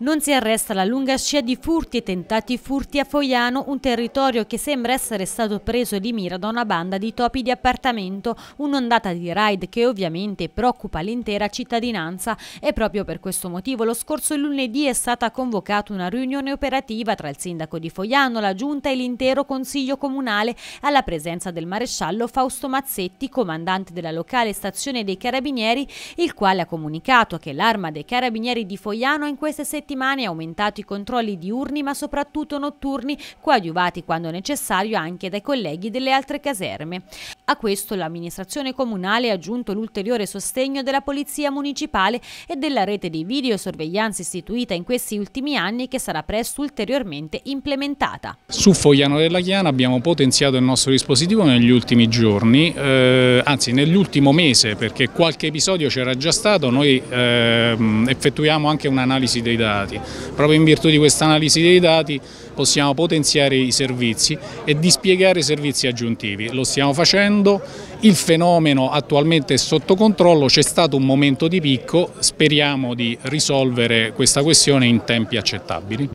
Non si arresta la lunga scia di furti e tentati furti a Foiano, un territorio che sembra essere stato preso di mira da una banda di topi di appartamento, un'ondata di raid che ovviamente preoccupa l'intera cittadinanza e proprio per questo motivo lo scorso lunedì è stata convocata una riunione operativa tra il sindaco di Foiano, la giunta e l'intero consiglio comunale alla presenza del maresciallo Fausto Mazzetti, comandante della locale stazione dei carabinieri, il quale ha comunicato che l'arma dei carabinieri di Foiano in queste settimane settimane ha aumentato i controlli diurni ma soprattutto notturni, coadiuvati quando necessario anche dai colleghi delle altre caserme. A questo l'amministrazione comunale ha aggiunto l'ulteriore sostegno della Polizia Municipale e della rete di videosorveglianza istituita in questi ultimi anni che sarà presto ulteriormente implementata. Su Fogliano della Chiana abbiamo potenziato il nostro dispositivo negli ultimi giorni, eh, anzi nell'ultimo mese perché qualche episodio c'era già stato, noi eh, effettuiamo anche un'analisi dei dati dati. Proprio in virtù di questa analisi dei dati possiamo potenziare i servizi e dispiegare servizi aggiuntivi. Lo stiamo facendo, il fenomeno attualmente è sotto controllo, c'è stato un momento di picco, speriamo di risolvere questa questione in tempi accettabili.